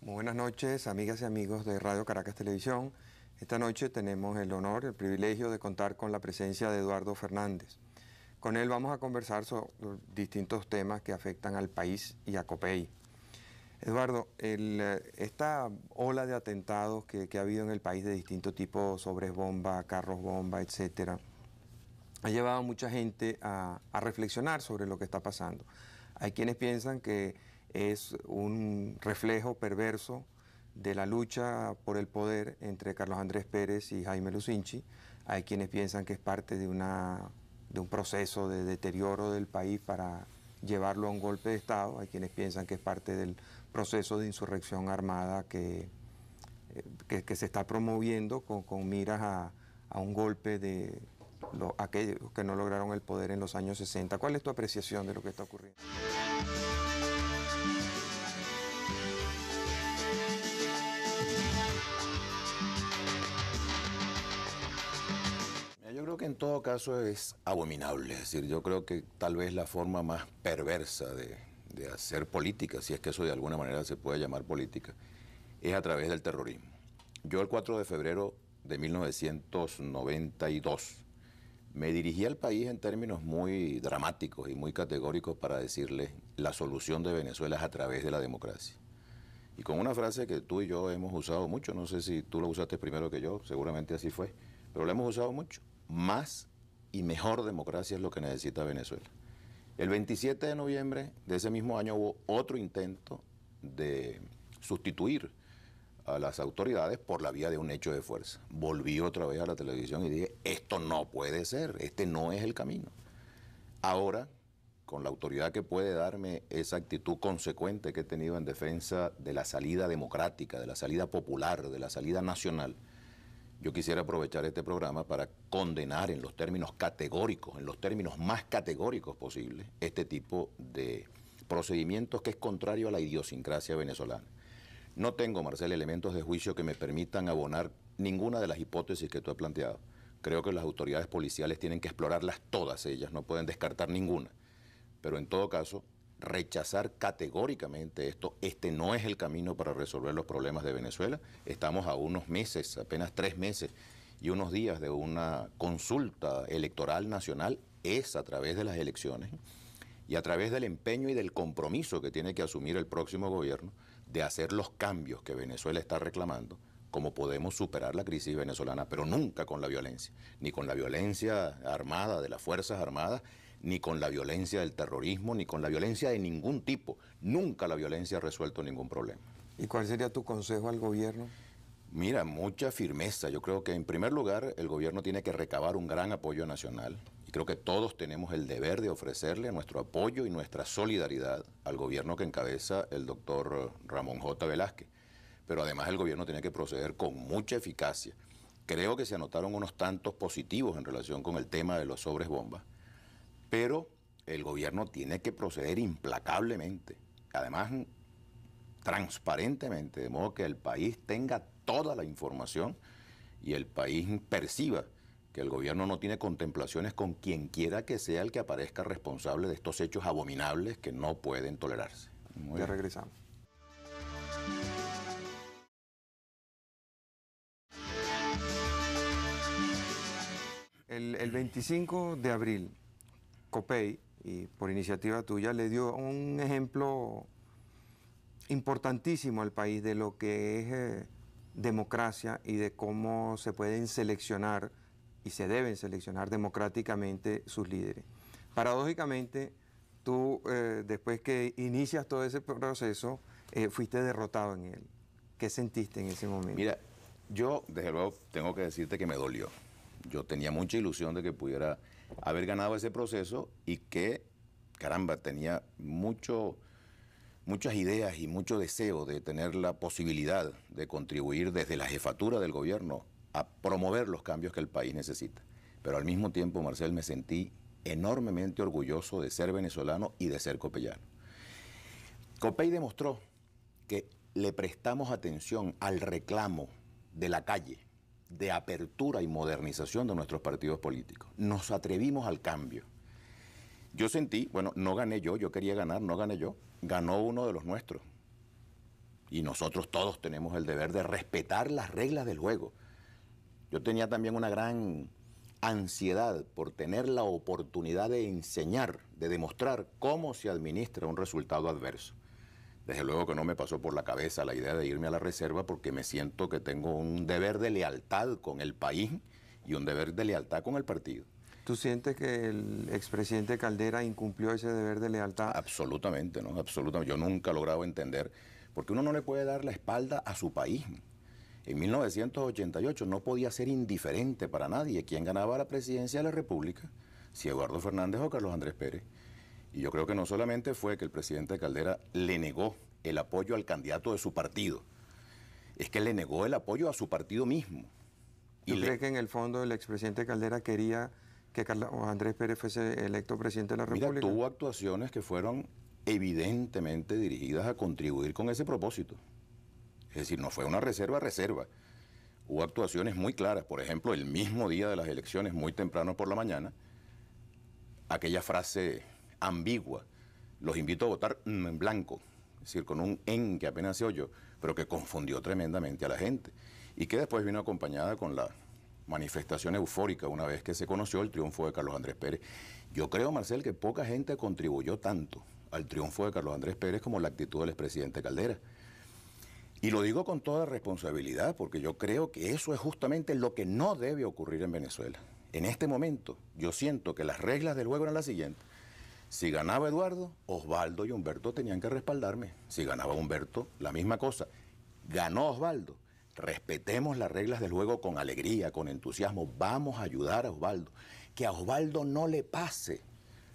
buenas noches, amigas y amigos de Radio Caracas Televisión. Esta noche tenemos el honor, el privilegio de contar con la presencia de Eduardo Fernández. Con él vamos a conversar sobre distintos temas que afectan al país y a COPEI. Eduardo, eh, esta ola de atentados que, ha habido en el país de distinto tipo, sobres bomba, carros bomba, etcétera, ha llevado a mucha gente a reflexionar sobre lo que está pasando. Hay quienes piensan que es un reflejo perverso de la lucha por el poder entre Carlos Andrés Pérez y Jaime Lucinchi. Hay quienes piensan que es parte de, una, de un proceso de deterioro del país para llevarlo a un golpe de Estado. Hay quienes piensan que es parte del proceso de insurrección armada que, eh, que, se está promoviendo con, miras a, un golpe de aquellos que no lograron el poder en los años 60. ¿Cuál es tu apreciación de lo que está ocurriendo? que en todo caso es abominable. Es decir, yo creo que tal vez la forma más perversa de, hacer política, si es que eso de alguna manera se puede llamar política, es a través del terrorismo. Yo el 4 de febrero de 1992 me dirigí al país en términos muy dramáticos y muy categóricos para decirle la solución de Venezuela es a través de la democracia. Y con una frase que tú y yo hemos usado mucho, no sé si tú lo usaste primero que yo, seguramente así fue, pero la hemos usado mucho más y mejor democracia es lo que necesita Venezuela. El 27 de noviembre de ese mismo año hubo otro intento de sustituir a las autoridades por la vía de un hecho de fuerza. Volví otra vez a la televisión y dije, esto no puede ser, este no es el camino. Ahora, con la autoridad que puede darme esa actitud consecuente que he tenido en defensa de la salida democrática, de la salida popular, de la salida nacional, yo quisiera aprovechar este programa para condenar en los términos categóricos, en los términos más categóricos posibles, este tipo de procedimientos que es contrario a la idiosincrasia venezolana. No tengo, Marcel, elementos de juicio que me permitan abonar ninguna de las hipótesis que tú has planteado. Creo que las autoridades policiales tienen que explorarlas todas ellas, no pueden descartar ninguna. Pero en todo caso, rechazar categóricamente esto. Este no es el camino para resolver los problemas de Venezuela. Estamos a unos meses, apenas tres meses y unos días de una consulta electoral nacional. Es a través de las elecciones y a través del empeño y del compromiso que tiene que asumir el próximo gobierno de hacer los cambios que Venezuela está reclamando como podemos superar la crisis venezolana, pero nunca con la violencia, ni con la violencia armada de las Fuerzas Armadas, ni con la violencia del terrorismo, ni con la violencia de ningún tipo. Nunca la violencia ha resuelto ningún problema. ¿Y cuál sería tu consejo al gobierno? Mira, mucha firmeza. Yo creo que en primer lugar el gobierno tiene que recabar un gran apoyo nacional y creo que todos tenemos el deber de ofrecerle nuestro apoyo y nuestra solidaridad al gobierno que encabeza el doctor Ramón J. Velázquez. Pero además el gobierno tiene que proceder con mucha eficacia. Creo que se anotaron unos tantos positivos en relación con el tema de los sobres bombas. Pero el gobierno tiene que proceder implacablemente, además transparentemente, de modo que el país tenga toda la información y el país perciba que el gobierno no tiene contemplaciones con quien quiera que sea el que aparezca responsable de estos hechos abominables que no pueden tolerarse. ya regresamos. el 25 de abril COPEI, y por iniciativa tuya, le dio un ejemplo importantísimo al país de lo que es eh, democracia y de cómo se pueden seleccionar y se deben seleccionar democráticamente sus líderes. Paradójicamente, tú eh, después que inicias todo ese proceso, eh, fuiste derrotado en él. ¿Qué sentiste en ese momento? Mira, yo desde luego tengo que decirte que me dolió. Yo tenía mucha ilusión de que pudiera haber ganado ese proceso y que, caramba, tenía mucho, muchas ideas y mucho deseo de tener la posibilidad de contribuir desde la jefatura del gobierno a promover los cambios que el país necesita. Pero al mismo tiempo, Marcel, me sentí enormemente orgulloso de ser venezolano y de ser copellano. Copey demostró que le prestamos atención al reclamo de la calle, de apertura y modernización de nuestros partidos políticos. Nos atrevimos al cambio. Yo sentí, bueno, no gané yo, yo quería ganar, no gané yo, ganó uno de los nuestros. Y nosotros todos tenemos el deber de respetar las reglas del juego. Yo tenía también una gran ansiedad por tener la oportunidad de enseñar, de demostrar cómo se administra un resultado adverso. Desde luego que no me pasó por la cabeza la idea de irme a la reserva porque me siento que tengo un deber de lealtad con el país y un deber de lealtad con el partido. ¿Tú sientes que el expresidente Caldera incumplió ese deber de lealtad? Absolutamente, ¿no? Absolutamente. Yo nunca he logrado entender, porque uno no le puede dar la espalda a su país. En 1988 no podía ser indiferente para nadie quien ganaba la presidencia de la República, si Eduardo Fernández o Carlos Andrés Pérez. Y yo creo que no solamente fue que el presidente Caldera le negó el apoyo al candidato de su partido, es que le negó el apoyo a su partido mismo. ¿Y que en el fondo el expresidente Caldera quería que Andrés Pérez fuese electo presidente de la República? Mira, tuvo actuaciones que fueron evidentemente dirigidas a contribuir con ese propósito. Es decir, no fue una reserva reserva. Hubo actuaciones muy claras, por ejemplo, el mismo día de las elecciones, muy temprano por la mañana, aquella frase ambigua. Los invito a votar mm, en blanco, es decir, con un en que apenas se oyó, pero que confundió tremendamente a la gente. Y que después vino acompañada con la manifestación eufórica una vez que se conoció el triunfo de Carlos Andrés Pérez. Yo creo, Marcel, que poca gente contribuyó tanto al triunfo de Carlos Andrés Pérez como la actitud del expresidente Caldera. Y lo digo con toda responsabilidad, porque yo creo que eso es justamente lo que no debe ocurrir en Venezuela. En este momento, yo siento que las reglas del juego eran las siguientes. Si ganaba Eduardo, Osvaldo y Humberto tenían que respaldarme. Si ganaba Humberto, la misma cosa. Ganó Osvaldo. Respetemos las reglas del juego con alegría, con entusiasmo. Vamos a ayudar a Osvaldo. Que a Osvaldo no le pase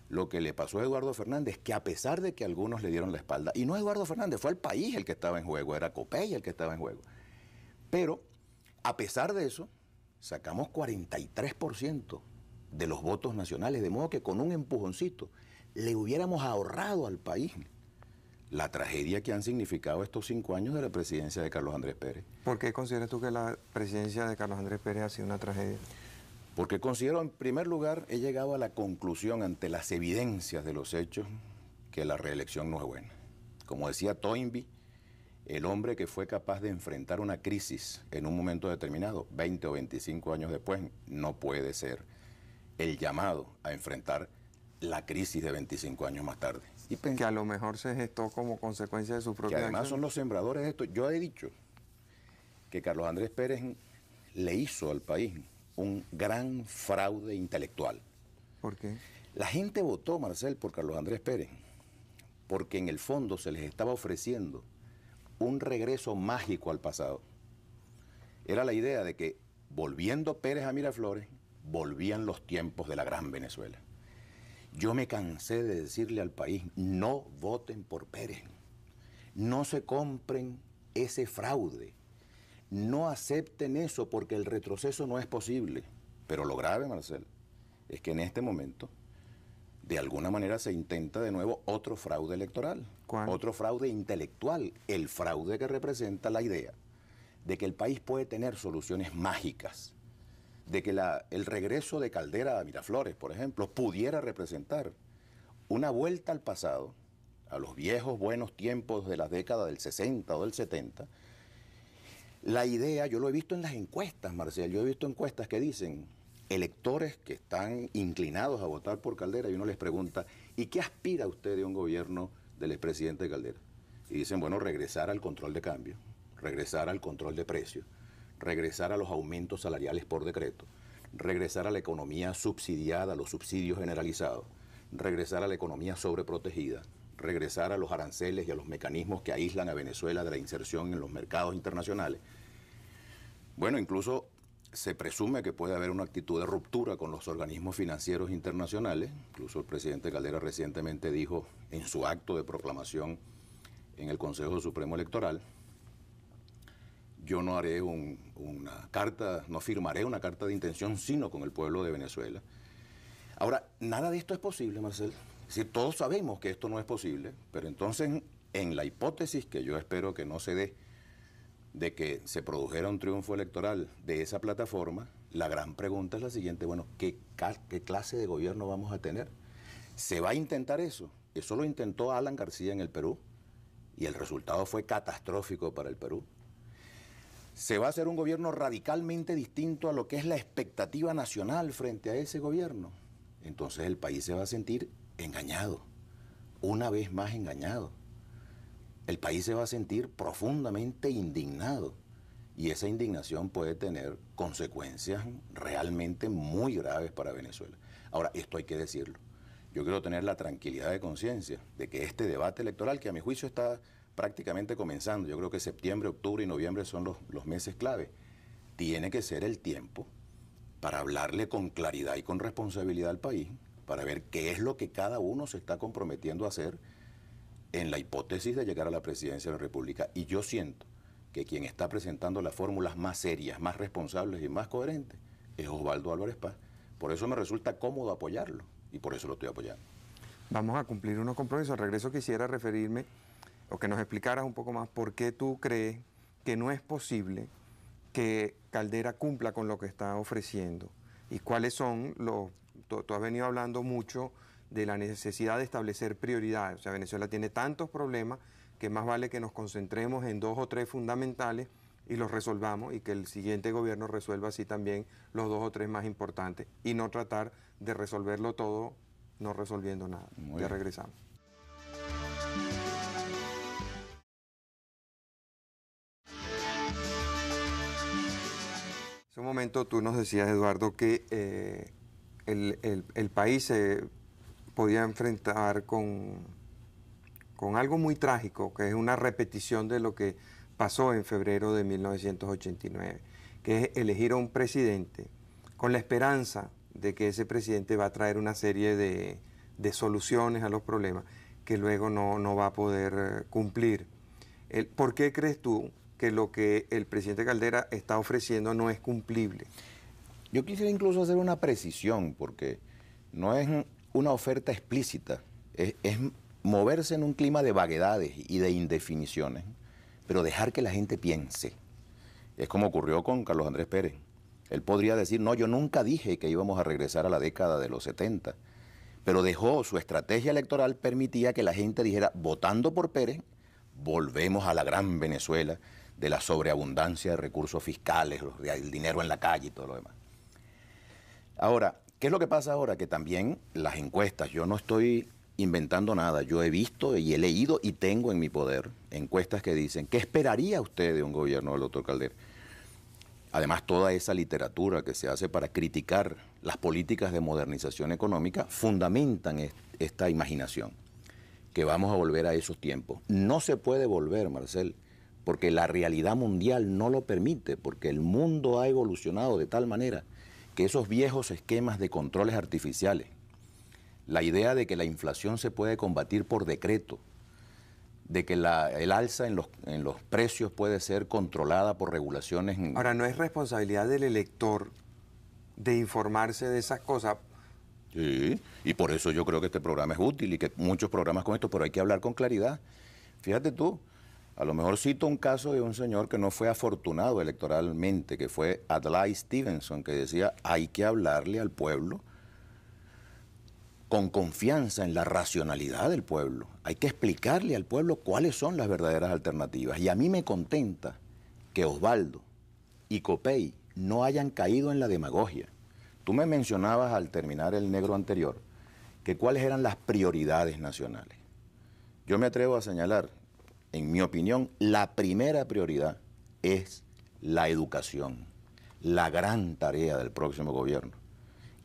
lo que le pasó a Eduardo Fernández, que a pesar de que algunos le dieron la espalda, y no Eduardo Fernández, fue el país el que estaba en juego, era Copey el que estaba en juego. Pero, a pesar de eso, sacamos 43% de los votos nacionales, de modo que con un empujoncito le hubiéramos ahorrado al país la tragedia que han significado estos cinco años de la presidencia de Carlos Andrés Pérez. ¿Por qué consideras tú que la presidencia de Carlos Andrés Pérez ha sido una tragedia? Porque considero, en primer lugar, he llegado a la conclusión ante las evidencias de los hechos que la reelección no es buena. Como decía Toynbee, el hombre que fue capaz de enfrentar una crisis en un momento determinado, 20 o 25 años después, no puede ser el llamado a enfrentar la crisis de 25 años más tarde. Y pues, que a lo mejor se gestó como consecuencia de su propia. Que además son los sembradores de esto. Yo he dicho que Carlos Andrés Pérez le hizo al país un gran fraude intelectual. ¿Por qué? La gente votó, Marcel, por Carlos Andrés Pérez, porque en el fondo se les estaba ofreciendo un regreso mágico al pasado. Era la idea de que volviendo Pérez a Miraflores, volvían los tiempos de la gran Venezuela. Yo me cansé de decirle al país, no voten por Pérez, no se compren ese fraude, no acepten eso porque el retroceso no es posible. Pero lo grave, Marcel, es que en este momento, de alguna manera se intenta de nuevo otro fraude electoral, otro fraude intelectual, el fraude que representa la idea de que el país puede tener soluciones mágicas de que la, el regreso de Caldera a Miraflores, por ejemplo, pudiera representar una vuelta al pasado, a los viejos buenos tiempos de las década del 60 o del 70, la idea, yo lo he visto en las encuestas, Marcial, yo he visto encuestas que dicen, electores que están inclinados a votar por Caldera, y uno les pregunta, ¿y qué aspira usted de un gobierno del expresidente Caldera? Y dicen, bueno, regresar al control de cambio, regresar al control de precios, regresar a los aumentos salariales por decreto, regresar a la economía subsidiada, a los subsidios generalizados, regresar a la economía sobreprotegida, regresar a los aranceles y a los mecanismos que aíslan a Venezuela de la inserción en los mercados internacionales. Bueno, incluso se presume que puede haber una actitud de ruptura con los organismos financieros internacionales. Incluso el presidente Caldera recientemente dijo en su acto de proclamación en el Consejo Supremo Electoral yo no haré una carta, no firmaré una carta de intención, sino con el pueblo de Venezuela. Ahora, nada de esto es posible, Marcel. todos sabemos que esto no es posible, pero entonces, en la hipótesis que yo espero que no se dé, de que se produjera un triunfo electoral de esa plataforma, la gran pregunta es la siguiente, bueno, qué clase de gobierno vamos a tener? ¿Se va a intentar eso? Eso lo intentó Alan García en el Perú y el resultado fue catastrófico para el Perú se va a hacer un gobierno radicalmente distinto a lo que es la expectativa nacional frente a ese gobierno. Entonces el país se va a sentir engañado, una vez más engañado. El país se va a sentir profundamente indignado y esa indignación puede tener consecuencias realmente muy graves para Venezuela. Ahora, esto hay que decirlo. Yo quiero tener la tranquilidad de conciencia de que este debate electoral, que a mi juicio está prácticamente comenzando. Yo creo que septiembre, octubre y noviembre son los, meses clave. Tiene que ser el tiempo para hablarle con claridad y con responsabilidad al país, para ver qué es lo que cada uno se está comprometiendo a hacer en la hipótesis de llegar a la presidencia de la República. Y yo siento que quien está presentando las fórmulas más serias, más responsables y más coherentes es Osvaldo Álvarez Paz. Por eso me resulta cómodo apoyarlo y por eso lo estoy apoyando. Vamos a cumplir unos compromisos. Al regreso quisiera referirme o que nos explicaras un poco más por qué tú crees que no es posible que Caldera cumpla con lo que está ofreciendo y cuáles son los... Tú, has venido hablando mucho de la necesidad de establecer prioridades. O sea, Venezuela tiene tantos problemas que más vale que nos concentremos en dos o tres fundamentales y los resolvamos y que el siguiente gobierno resuelva así también los dos o tres más importantes y no tratar de resolverlo todo no resolviendo nada. ya regresamos. momento tú nos decías, Eduardo, que eh, el, país se podía enfrentar con, con algo muy trágico, que es una repetición de lo que pasó en febrero de 1989, que es elegir a un presidente con la esperanza de que ese presidente va a traer una serie de, soluciones a los problemas que luego no, va a poder eh, cumplir. ¿Por qué crees tú que lo que el presidente Caldera está ofreciendo no es cumplible. Yo quisiera incluso hacer una precisión, porque no es una oferta explícita, es, moverse en un clima de vaguedades y de indefiniciones, pero dejar que la gente piense. Es como ocurrió con Carlos Andrés Pérez. Él podría decir, no, yo nunca dije que íbamos a regresar a la década de los 70, pero dejó su estrategia electoral, permitía que la gente dijera, votando por Pérez, volvemos a la gran Venezuela, de la sobreabundancia de recursos fiscales, el dinero en la calle y todo lo demás. Ahora, ¿qué es lo que pasa ahora? Que también las encuestas, yo no estoy inventando nada, yo he visto y he leído y tengo en mi poder encuestas que dicen, ¿qué esperaría usted de un gobierno del doctor Calder? Además, toda esa literatura que se hace para criticar las políticas de modernización económica fundamentan esta imaginación, que vamos a volver a esos tiempos. No se puede volver, Marcel, porque la realidad mundial no lo permite, porque el mundo ha evolucionado de tal manera que esos viejos esquemas de controles artificiales, la idea de que la inflación se puede combatir por decreto, de que el alza en los precios puede ser controlada por regulaciones. Ahora, no es responsabilidad del elector de informarse de esas cosas. Sí, y por eso yo creo que este programa es útil y que muchos programas con esto, pero hay que hablar con claridad. Fíjate tú, a lo mejor cito un caso de un señor que no fue afortunado electoralmente, que fue Adlai Stevenson, que decía, hay que hablarle al pueblo con confianza en la racionalidad del pueblo. Hay que explicarle al pueblo cuáles son las verdaderas alternativas. Y a mí me contenta que Osvaldo y Copey no hayan caído en la demagogia. Tú me mencionabas al terminar el negro anterior que cuáles eran las prioridades nacionales. Yo me atrevo a señalar en mi opinión, la primera prioridad es la educación. La gran tarea del próximo gobierno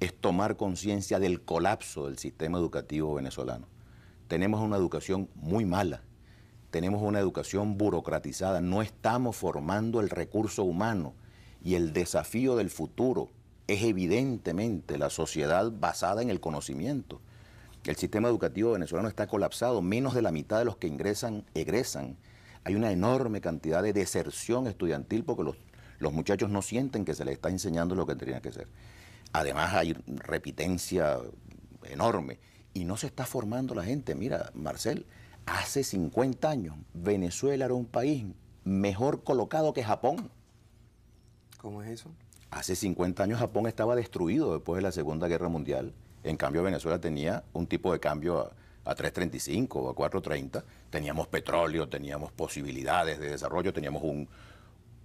es tomar conciencia del colapso del sistema educativo venezolano. Tenemos una educación muy mala, tenemos una educación burocratizada, no estamos formando el recurso humano y el desafío del futuro es evidentemente la sociedad basada en el conocimiento. El sistema educativo venezolano está colapsado, menos de la mitad de los que ingresan egresan. Hay una enorme cantidad de deserción estudiantil porque los, muchachos no sienten que se les está enseñando lo que tendrían que ser. Además hay repitencia enorme y no se está formando la gente. Mira, Marcel, hace 50 años Venezuela era un país mejor colocado que Japón. ¿Cómo es eso? Hace 50 años Japón estaba destruido después de la Segunda Guerra Mundial. En cambio, Venezuela tenía un tipo de cambio a, 3.35 o a 4.30. Teníamos petróleo, teníamos posibilidades de desarrollo, teníamos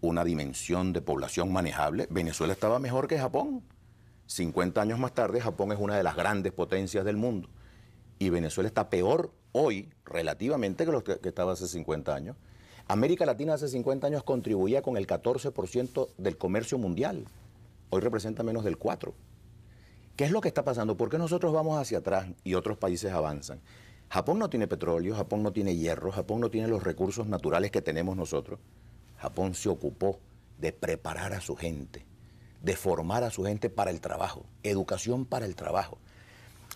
una dimensión de población manejable. Venezuela estaba mejor que Japón. 50 años más tarde, Japón es una de las grandes potencias del mundo. Y Venezuela está peor hoy, relativamente, que lo que estaba hace 50 años. América Latina hace 50 años contribuía con el 14% del comercio mundial. Hoy representa menos del 4%. ¿Qué es lo que está pasando? ¿Por qué nosotros vamos hacia atrás y otros países avanzan? Japón no tiene petróleo, Japón no tiene hierro, Japón no tiene los recursos naturales que tenemos nosotros. Japón se ocupó de preparar a su gente, de formar a su gente para el trabajo, educación para el trabajo.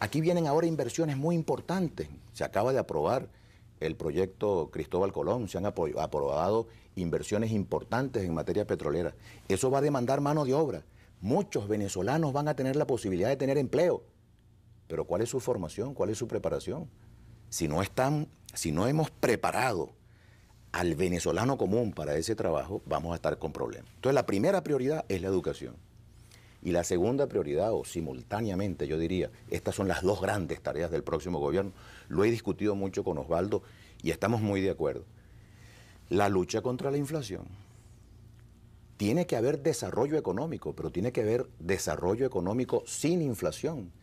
Aquí vienen ahora inversiones muy importantes. Se acaba de aprobar el proyecto Cristóbal Colón, se han aprobado inversiones importantes en materia petrolera. Eso va a demandar mano de obra. Muchos venezolanos van a tener la posibilidad de tener empleo, pero ¿cuál es su formación? ¿Cuál es su preparación? Si no están, si no hemos preparado al venezolano común para ese trabajo, vamos a estar con problemas. Entonces, la primera prioridad es la educación. Y la segunda prioridad, o simultáneamente yo diría, estas son las dos grandes tareas del próximo gobierno. Lo he discutido mucho con Osvaldo y estamos muy de acuerdo. La lucha contra la inflación tiene que haber desarrollo económico, pero tiene que haber desarrollo económico sin inflación.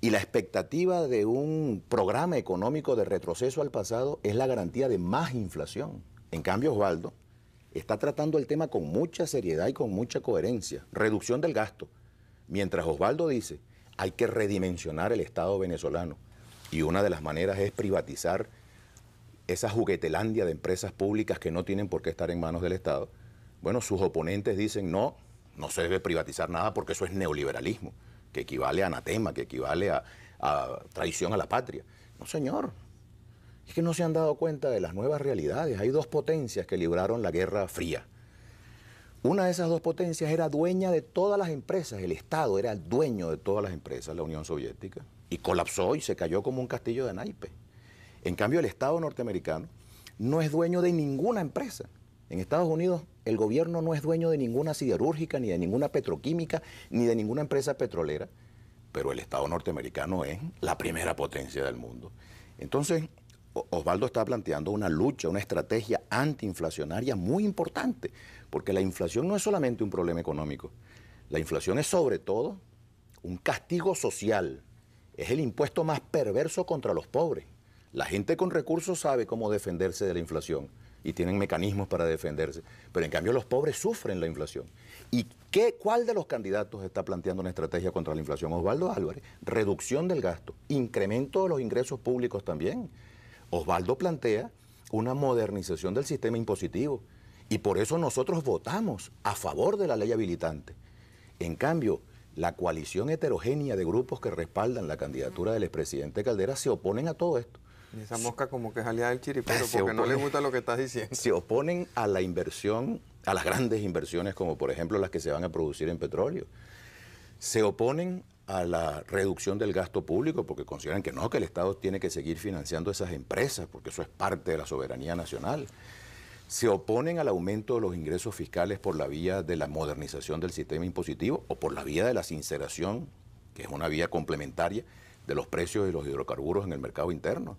Y la expectativa de un programa económico de retroceso al pasado es la garantía de más inflación. En cambio, Osvaldo está tratando el tema con mucha seriedad y con mucha coherencia. Reducción del gasto. Mientras Osvaldo dice, hay que redimensionar el Estado venezolano. Y una de las maneras es privatizar esa juguetelandia de empresas públicas que no tienen por qué estar en manos del Estado bueno, sus oponentes dicen no, no se debe privatizar nada porque eso es neoliberalismo, que equivale a anatema, que equivale a, traición a la patria. No, señor. Es que no se han dado cuenta de las nuevas realidades. Hay dos potencias que libraron la Guerra Fría. Una de esas dos potencias era dueña de todas las empresas, el Estado era el dueño de todas las empresas, la Unión Soviética, y colapsó y se cayó como un castillo de naipes. En cambio, el Estado norteamericano no es dueño de ninguna empresa. En Estados Unidos el gobierno no es dueño de ninguna siderúrgica, ni de ninguna petroquímica, ni de ninguna empresa petrolera, pero el Estado norteamericano es la primera potencia del mundo. Entonces, Osvaldo está planteando una lucha, una estrategia antiinflacionaria muy importante, porque la inflación no es solamente un problema económico, la inflación es sobre todo un castigo social, es el impuesto más perverso contra los pobres. La gente con recursos sabe cómo defenderse de la inflación y tienen mecanismos para defenderse. Pero en cambio los pobres sufren la inflación. ¿Y qué, cuál de los candidatos está planteando una estrategia contra la inflación? Osvaldo Álvarez, reducción del gasto, incremento de los ingresos públicos también. Osvaldo plantea una modernización del sistema impositivo y por eso nosotros votamos a favor de la ley habilitante. En cambio, la coalición heterogénea de grupos que respaldan la candidatura del expresidente Caldera se oponen a todo esto esa mosca como que es aliada del chiripero ah, porque no le gusta lo que estás diciendo. Se oponen a la inversión, a las grandes inversiones como por ejemplo las que se van a producir en petróleo. Se oponen a la reducción del gasto público porque consideran que no, que el Estado tiene que seguir financiando esas empresas porque eso es parte de la soberanía nacional. Se oponen al aumento de los ingresos fiscales por la vía de la modernización del sistema impositivo o por la vía de la sinceración, que es una vía complementaria de los precios de los hidrocarburos en el mercado interno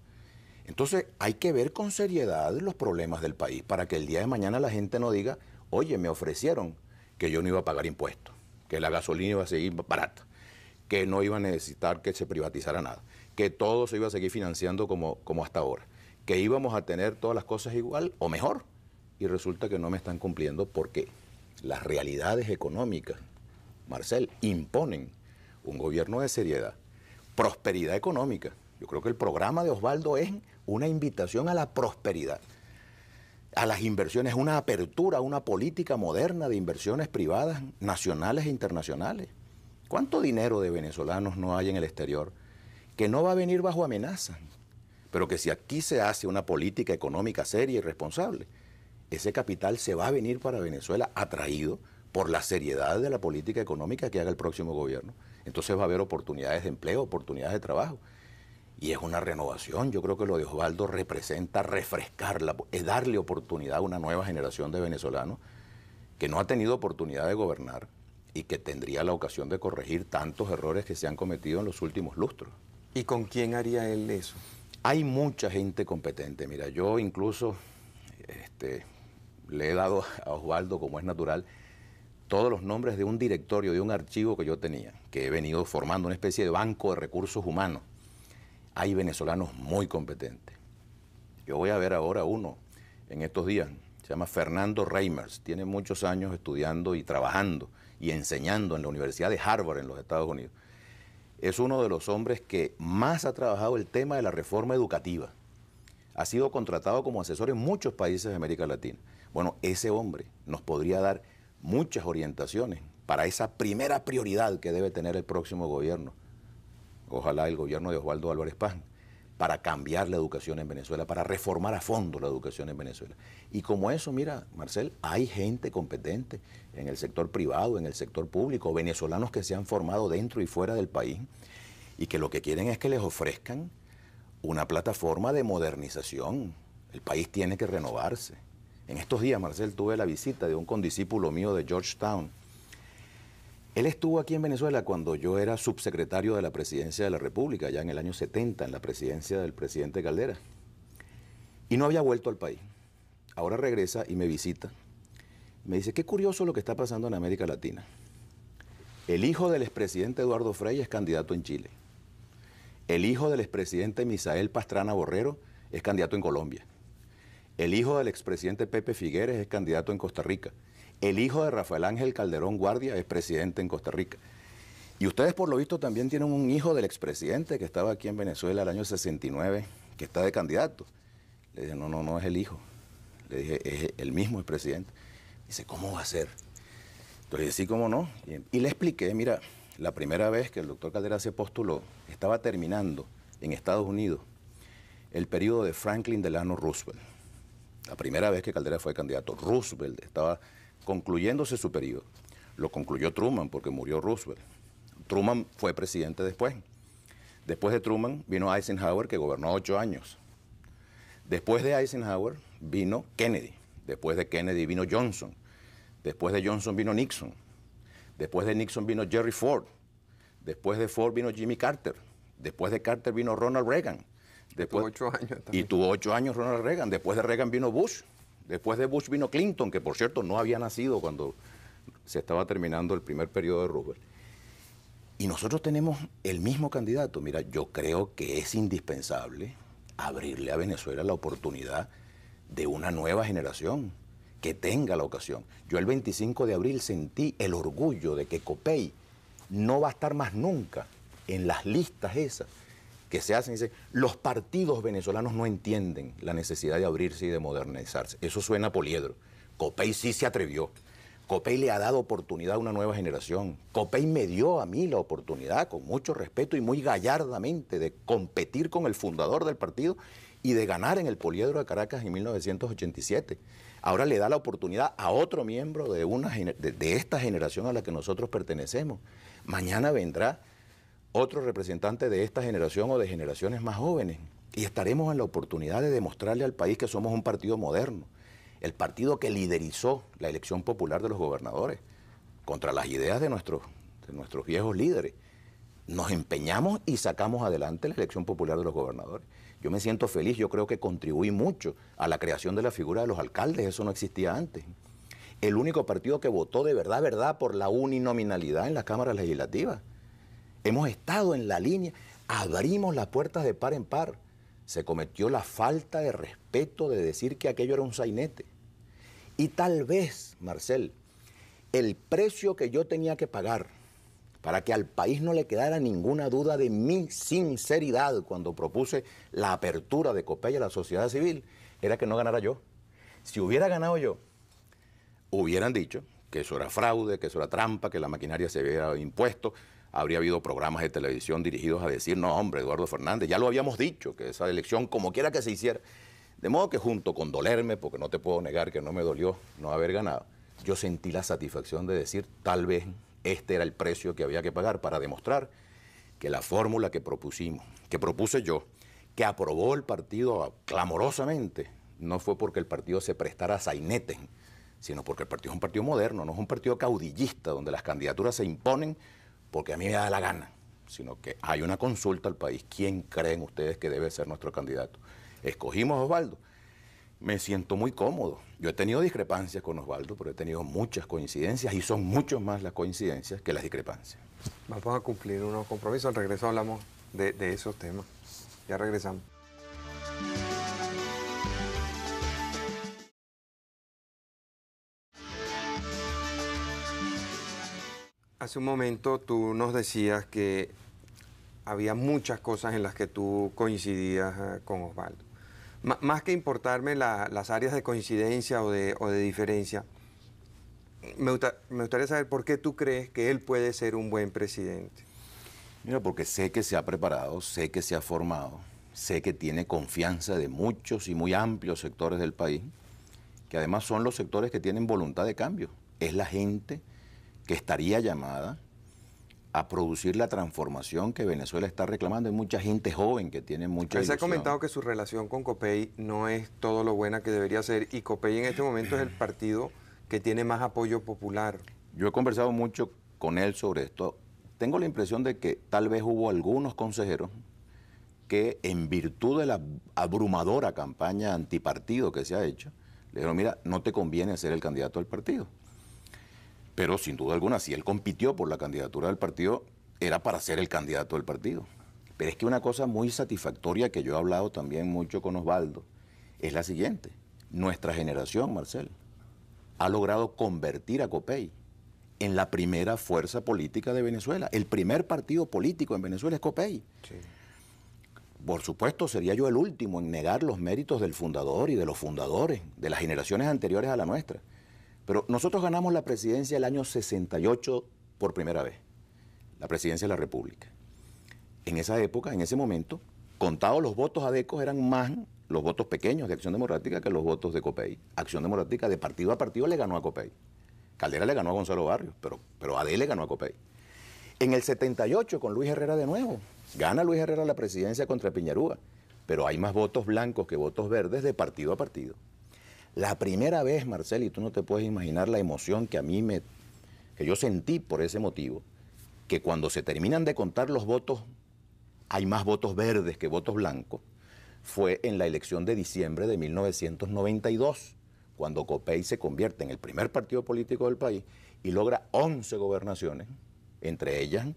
entonces hay que ver con seriedad los problemas del país para que el día de mañana la gente no diga, oye, me ofrecieron que yo no iba a pagar impuestos, que la gasolina iba a seguir barata, que no iba a necesitar que se privatizara nada, que todo se iba a seguir financiando como, como hasta ahora, que íbamos a tener todas las cosas igual o mejor. Y resulta que no me están cumpliendo porque las realidades económicas, Marcel, imponen un gobierno de seriedad, prosperidad económica. Yo creo que el programa de Osvaldo es una invitación a la prosperidad, a las inversiones, una apertura, una política moderna de inversiones privadas, nacionales e internacionales. ¿Cuánto dinero de venezolanos no hay en el exterior que no va a venir bajo amenaza? Pero que si aquí se hace una política económica seria y responsable, ese capital se va a venir para Venezuela atraído por la seriedad de la política económica que haga el próximo gobierno. Entonces va a haber oportunidades de empleo, oportunidades de trabajo y es una renovación. Yo creo que lo de Osvaldo representa refrescarla, es darle oportunidad a una nueva generación de venezolanos que no ha tenido oportunidad de gobernar y que tendría la ocasión de corregir tantos errores que se han cometido en los últimos lustros. ¿Y con quién haría él eso? Hay mucha gente competente. Mira, yo incluso este, le he dado a Osvaldo, como es natural, todos los nombres de un directorio, de un archivo que yo tenía, que he venido formando una especie de banco de recursos humanos hay venezolanos muy competentes. Yo voy a ver ahora uno en estos días, se llama Fernando Reimers, tiene muchos años estudiando y trabajando y enseñando en la Universidad de Harvard en los Estados Unidos. Es uno de los hombres que más ha trabajado el tema de la reforma educativa. Ha sido contratado como asesor en muchos países de América Latina. Bueno, ese hombre nos podría dar muchas orientaciones para esa primera prioridad que debe tener el próximo gobierno, ojalá el gobierno de Osvaldo Álvarez Paz, para cambiar la educación en Venezuela, para reformar a fondo la educación en Venezuela. Y como eso, mira, Marcel, hay gente competente en el sector privado, en el sector público, venezolanos que se han formado dentro y fuera del país y que lo que quieren es que les ofrezcan una plataforma de modernización. El país tiene que renovarse. En estos días, Marcel, tuve la visita de un condiscípulo mío de Georgetown, él estuvo aquí en Venezuela cuando yo era subsecretario de la Presidencia de la República, ya en el año 70, en la presidencia del presidente Caldera. Y no había vuelto al país. Ahora regresa y me visita. Me dice, qué curioso lo que está pasando en América Latina. El hijo del expresidente Eduardo Frey es candidato en Chile. El hijo del expresidente Misael Pastrana Borrero es candidato en Colombia. El hijo del expresidente Pepe Figueres es candidato en Costa Rica. El hijo de Rafael Ángel Calderón Guardia es presidente en Costa Rica. Y ustedes por lo visto también tienen un hijo del expresidente que estaba aquí en Venezuela el año 69, que está de candidato. Le dije, no, no, no es el hijo. Le dije, es el mismo presidente. Dice, ¿cómo va a ser? Entonces, sí, cómo no. Y, le expliqué, mira, la primera vez que el doctor Caldera se postuló, estaba terminando en Estados Unidos el periodo de Franklin Delano Roosevelt. La primera vez que Caldera fue candidato, Roosevelt estaba concluyéndose su periodo. Lo concluyó Truman porque murió Roosevelt. Truman fue presidente después. Después de Truman vino Eisenhower, que gobernó ocho años. Después de Eisenhower vino Kennedy. Después de Kennedy vino Johnson. Después de Johnson vino Nixon. Después de Nixon vino Jerry Ford. Después de Ford vino Jimmy Carter. Después de Carter vino Ronald Reagan. tuvo ocho años Y tuvo ocho años Ronald Reagan. Después de Reagan vino Bush. Después de Bush vino Clinton, que por cierto no había nacido cuando se estaba terminando el primer periodo de Roosevelt. Y nosotros tenemos el mismo candidato. Mira, yo creo que es indispensable abrirle a Venezuela la oportunidad de una nueva generación que tenga la ocasión. Yo el 25 de abril sentí el orgullo de que Copey no va a estar más nunca en las listas esas que se hacen. Dice, los partidos venezolanos no entienden la necesidad de abrirse y de modernizarse. Eso suena a poliedro. Copey sí se atrevió. Copey le ha dado oportunidad a una nueva generación. Copey me dio a mí la oportunidad, con mucho respeto y muy gallardamente, de competir con el fundador del partido y de ganar en el Poliedro de Caracas en 1987. Ahora le da la oportunidad a otro miembro de, una, de esta generación a la que nosotros pertenecemos. Mañana vendrá otro representante de esta generación o de generaciones más jóvenes. Y estaremos en la oportunidad de demostrarle al país que somos un partido moderno, el partido que liderizó la elección popular de los gobernadores, contra las ideas de nuestros, de nuestros viejos líderes. Nos empeñamos y sacamos adelante la elección popular de los gobernadores. Yo me siento feliz, yo creo que contribuí mucho a la creación de la figura de los alcaldes, eso no existía antes. El único partido que votó de verdad, verdad, por la uninominalidad en las cámaras legislativas. Hemos estado en la línea, abrimos las puertas de par en par. Se cometió la falta de respeto de decir que aquello era un sainete. Y tal vez, Marcel, el precio que yo tenía que pagar para que al país no le quedara ninguna duda de mi sinceridad cuando propuse la apertura de Copella a la sociedad civil, era que no ganara yo. Si hubiera ganado yo, hubieran dicho que eso era fraude, que eso era trampa, que la maquinaria se había impuesto, habría habido programas de televisión dirigidos a decir, no, hombre, Eduardo Fernández, ya lo habíamos dicho, que esa elección, como quiera que se hiciera. De modo que junto con dolerme, porque no te puedo negar que no me dolió no haber ganado, yo sentí la satisfacción de decir, tal vez este era el precio que había que pagar para demostrar que la fórmula que propusimos, que propuse yo, que aprobó el partido clamorosamente, no fue porque el partido se prestara a saineten, sino porque el partido es un partido moderno, no es un partido caudillista donde las candidaturas se imponen porque a mí me da la gana, sino que hay una consulta al país. ¿Quién creen ustedes que debe ser nuestro candidato? Escogimos a Osvaldo. Me siento muy cómodo. Yo he tenido discrepancias con Osvaldo, pero he tenido muchas coincidencias y son mucho más las coincidencias que las discrepancias. Vamos a cumplir unos compromisos. Al regreso hablamos de esos temas. Ya regresamos. Hace un momento tú nos decías que había muchas cosas en las que tú coincidías eh, con Osvaldo. más que importarme las áreas de coincidencia o de, diferencia, me, me, gustaría saber por qué tú crees que él puede ser un buen presidente. Mira, porque sé que se ha preparado, sé que se ha formado, sé que tiene confianza de muchos y muy amplios sectores del país, que además son los sectores que tienen voluntad de cambio. Es la gente que estaría llamada a producir la transformación que Venezuela está reclamando. Hay mucha gente joven que tiene mucha ilusión. Se ha comentado que su relación con COPEI no es todo lo buena que debería ser y COPEI en este momento es el partido que tiene más apoyo popular. Yo he conversado mucho con él sobre esto. Tengo la impresión de que tal vez hubo algunos consejeros que en virtud de la abrumadora campaña antipartido que se ha hecho, le dijeron, mira, no te conviene ser el candidato del partido. Pero sin duda alguna, si él compitió por la candidatura del partido, era para ser el candidato del partido. Pero es que una cosa muy satisfactoria que yo he hablado también mucho con Osvaldo es la siguiente. Nuestra generación, Marcel, ha logrado convertir a Copey en la primera fuerza política de Venezuela. El primer partido político en Venezuela es Copey. Por supuesto, sería yo el último en negar los méritos del fundador y de los fundadores, de las generaciones anteriores a la nuestra. Pero nosotros ganamos la presidencia el año 68 por primera vez, la presidencia de la República. En esa época, en ese momento, contados los votos adecos eran más los votos pequeños de Acción Democrática que los votos de COPEI. Acción Democrática de partido a partido le ganó a COPEI. Caldera le ganó a Gonzalo Barrios, pero, pero le ganó a COPEI. En el 78 con Luis Herrera de nuevo. Gana Luis Herrera la presidencia contra Piñarúa, pero hay más votos blancos que votos verdes de partido a partido. La primera vez, Marcelo, y tú no te puedes imaginar la emoción que a mí me, que yo sentí por ese motivo, que cuando se terminan de contar los votos, hay más votos verdes que votos blancos, fue en la elección de diciembre de 1992, cuando COPEI se convierte en el primer partido político del país y logra 11 gobernaciones, entre ellas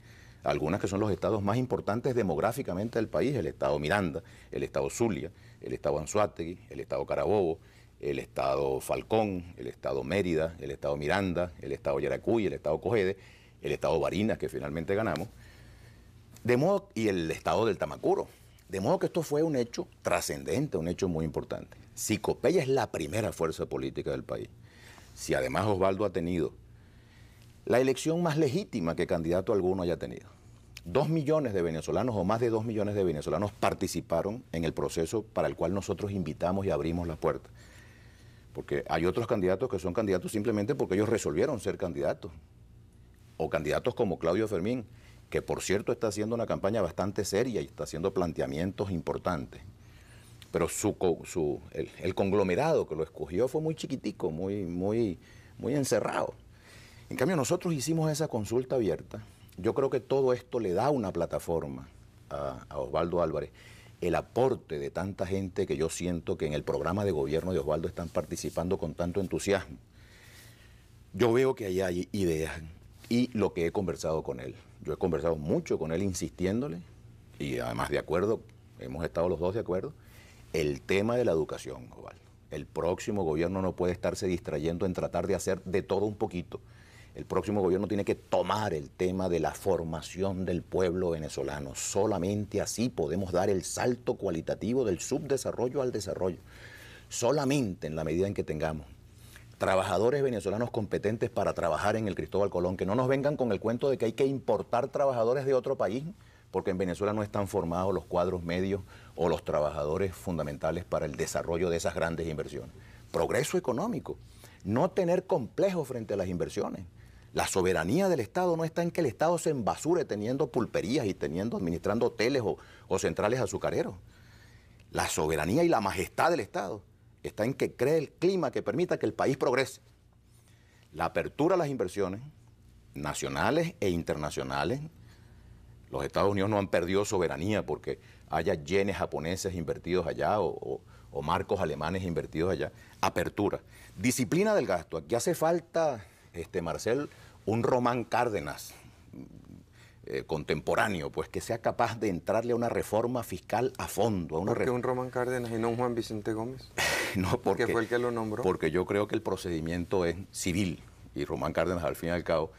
algunas que son los estados más importantes demográficamente del país, el estado Miranda, el estado Zulia, el estado Anzuategui, el estado Carabobo, el Estado Falcón, el Estado Mérida, el Estado Miranda, el Estado Yaracuy, el Estado Cojede, el Estado Barinas, que finalmente ganamos, y el Estado del Tamacuro. De modo que esto fue un hecho trascendente, un hecho muy importante. Si es la primera fuerza política del país, si además Osvaldo ha tenido la elección más legítima que candidato alguno haya tenido, dos millones de venezolanos o más de dos millones de venezolanos participaron en el proceso para el cual nosotros invitamos y abrimos las puertas. Porque hay otros candidatos que son candidatos simplemente porque ellos resolvieron ser candidatos. O candidatos como Claudio Fermín, que por cierto está haciendo una campaña bastante seria y está haciendo planteamientos importantes. Pero su, su, el, conglomerado que lo escogió fue muy chiquitico, muy, muy, muy encerrado. En cambio, nosotros hicimos esa consulta abierta. Yo creo que todo esto le da una plataforma a Osvaldo Álvarez el aporte de tanta gente que yo siento que en el programa de gobierno de Osvaldo están participando con tanto entusiasmo. Yo veo que allá hay ideas y lo que he conversado con él. Yo he conversado mucho con él insistiéndole y además de acuerdo, hemos estado los dos de acuerdo, el tema de la educación, Osvaldo. El próximo gobierno no puede estarse distrayendo en tratar de hacer de todo un poquito el próximo gobierno tiene que tomar el tema de la formación del pueblo venezolano. Solamente así podemos dar el salto cualitativo del subdesarrollo al desarrollo. Solamente en la medida en que tengamos trabajadores venezolanos competentes para trabajar en el Cristóbal Colón, que no nos vengan con el cuento de que hay que importar trabajadores de otro país, porque en Venezuela no están formados los cuadros medios o los trabajadores fundamentales para el desarrollo de esas grandes inversiones. Progreso económico, no tener complejos frente a las inversiones. La soberanía del Estado no está en que el Estado se embasure teniendo pulperías y teniendo, administrando hoteles o, centrales azucareros. La soberanía y la majestad del Estado está en que cree el clima que permita que el país progrese. La apertura a las inversiones nacionales e internacionales. Los Estados Unidos no han perdido soberanía porque haya yenes japoneses invertidos allá o, marcos alemanes invertidos allá. Apertura. Disciplina del gasto. Aquí hace falta, este, Marcel, un Román Cárdenas eh, contemporáneo, pues que sea capaz de entrarle a una reforma fiscal a fondo. A ¿Por qué un Román Cárdenas y no un Juan Vicente Gómez? no, porque, fue el que lo nombró. Porque yo creo que el procedimiento es civil y Román Cárdenas, al fin y al cabo,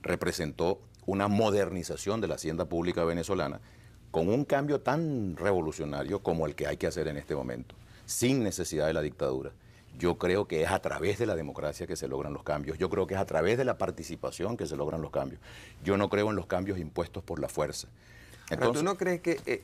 representó una modernización de la hacienda pública venezolana con un cambio tan revolucionario como el que hay que hacer en este momento, sin necesidad de la dictadura. Yo creo que es a través de la democracia que se logran los cambios. Yo creo que es a través de la participación que se logran los cambios. Yo no creo en los cambios impuestos por la fuerza. ¿Pero ¿tú no crees que eh,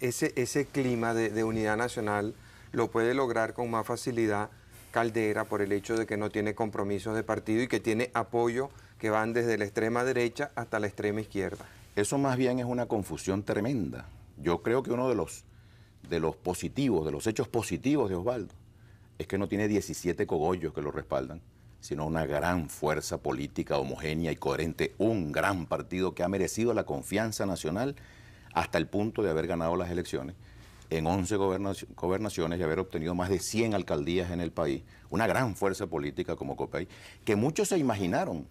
ese, ese clima de, de unidad nacional lo puede lograr con más facilidad Caldera por el hecho de que no tiene compromisos de partido y que tiene apoyo que van desde la extrema derecha hasta la extrema izquierda? Eso más bien es una confusión tremenda. Yo creo que uno de los, de los positivos, de los hechos positivos de Osvaldo, es que no tiene 17 cogollos que lo respaldan, sino una gran fuerza política homogénea y coherente, un gran partido que ha merecido la confianza nacional hasta el punto de haber ganado las elecciones en 11 gobernaciones y haber obtenido más de 100 alcaldías en el país, una gran fuerza política como Copey, que muchos se imaginaron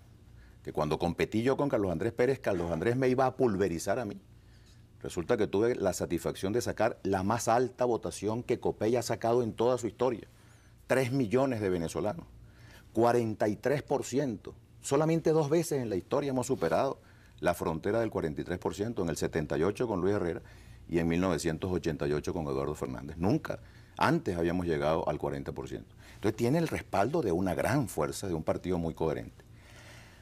que cuando competí yo con Carlos Andrés Pérez, Carlos Andrés me iba a pulverizar a mí. Resulta que tuve la satisfacción de sacar la más alta votación que COPEI ha sacado en toda su historia. 3 millones de venezolanos, 43%. Solamente dos veces en la historia hemos superado la frontera del 43%, en el 78 con Luis Herrera y en 1988 con Eduardo Fernández. Nunca antes habíamos llegado al 40%. Entonces tiene el respaldo de una gran fuerza, de un partido muy coherente.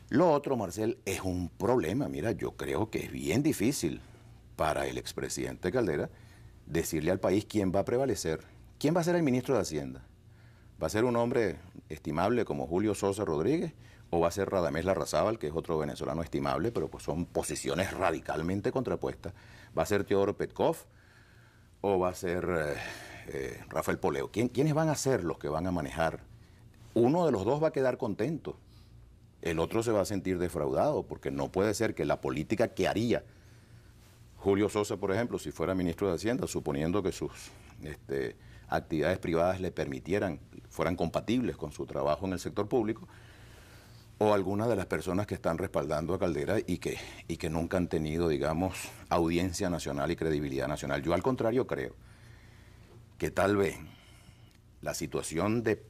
Lo otro, Marcel, es un problema. Mira, yo creo que es bien difícil para el expresidente Caldera decirle al país quién va a prevalecer, quién va a ser el ministro de Hacienda, ¿Va a ser un hombre estimable como Julio Sosa Rodríguez o va a ser Radamés Larrazábal, que es otro venezolano estimable, pero pues son posiciones radicalmente contrapuestas? ¿Va a ser Teodoro Petkov o va a ser eh, eh, Rafael Poleo? ¿Quiénes van a ser los que van a manejar? Uno de los dos va a quedar contento, el otro se va a sentir defraudado, porque no puede ser que la política que haría Julio Sosa, por ejemplo, si fuera ministro de Hacienda, suponiendo que sus... Este, actividades privadas le permitieran, fueran compatibles con su trabajo en el sector público, o algunas de las personas que están respaldando a Caldera y que, y que nunca han tenido, digamos, audiencia nacional y credibilidad nacional. Yo al contrario creo que tal vez la situación de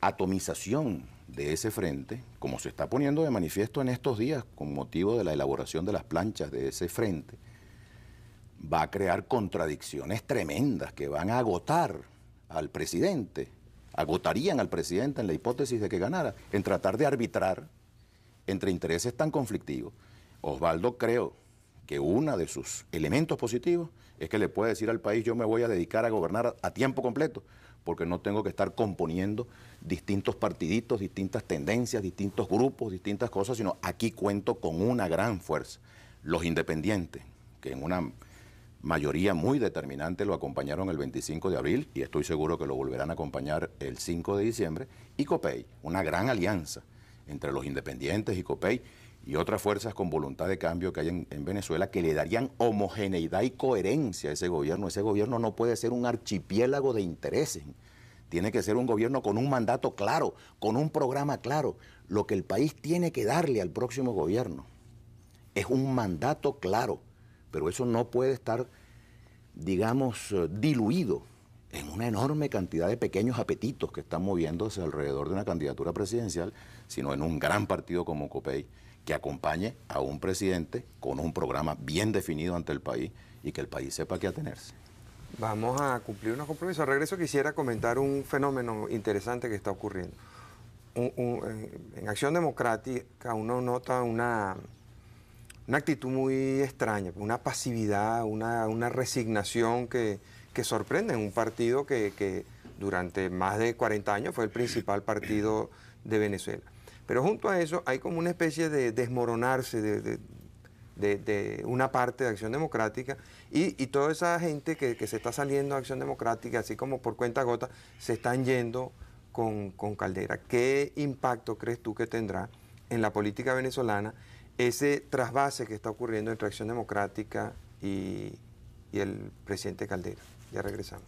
atomización de ese frente, como se está poniendo de manifiesto en estos días con motivo de la elaboración de las planchas de ese frente, va a crear contradicciones tremendas que van a agotar al presidente, agotarían al presidente en la hipótesis de que ganara, en tratar de arbitrar entre intereses tan conflictivos. Osvaldo creo que uno de sus elementos positivos es que le puede decir al país yo me voy a dedicar a gobernar a, tiempo completo, porque no tengo que estar componiendo distintos partiditos, distintas tendencias, distintos grupos, distintas cosas, sino aquí cuento con una gran fuerza, los independientes, que en una mayoría muy determinante lo acompañaron el 25 de abril y estoy seguro que lo volverán a acompañar el 5 de diciembre, y COPEI, una gran alianza entre los independientes y COPEI y otras fuerzas con voluntad de cambio que hay en, en, Venezuela que le darían homogeneidad y coherencia a ese gobierno. Ese gobierno no puede ser un archipiélago de intereses. Tiene que ser un gobierno con un mandato claro, con un programa claro. Lo que el país tiene que darle al próximo gobierno es un mandato claro pero eso no puede estar, digamos, eh, diluido en una enorme cantidad de pequeños apetitos que están moviéndose alrededor de una candidatura presidencial, sino en un gran partido como COPEI, que acompañe a un presidente con un programa bien definido ante el país y que el país sepa qué atenerse. Vamos a cumplir unos compromisos. Al regreso quisiera comentar un fenómeno interesante que está ocurriendo. en Acción Democrática uno nota una una actitud muy extraña, una pasividad, una, resignación que, sorprende en un partido que, durante más de 40 años fue el principal partido de Venezuela. Pero junto a eso hay como una especie de desmoronarse de, de, una parte de Acción Democrática y, toda esa gente que, se está saliendo de Acción Democrática, así como por cuenta gota, se están yendo con, con Caldera. ¿Qué impacto crees tú que tendrá en la política venezolana? ese trasvase que está ocurriendo entre Acción Democrática y, el presidente Caldera. Ya regresamos.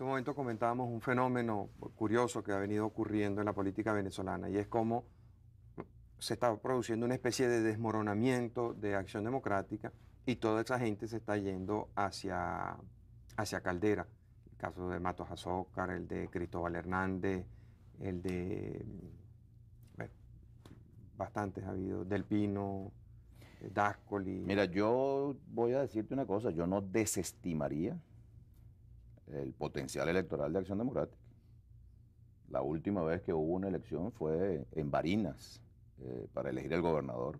En un momento comentábamos un fenómeno curioso que ha venido ocurriendo en la política venezolana y es como se está produciendo una especie de desmoronamiento de acción democrática y toda esa gente se está yendo hacia, hacia Caldera caso de Matos Azócar, el de Cristóbal Hernández, el de, bueno, bastantes ha habido, Del Pino, eh, Dascoli. Mira, yo voy a decirte una cosa, yo no desestimaría el potencial electoral de Acción Democrática. La última vez que hubo una elección fue en Barinas eh, para elegir el gobernador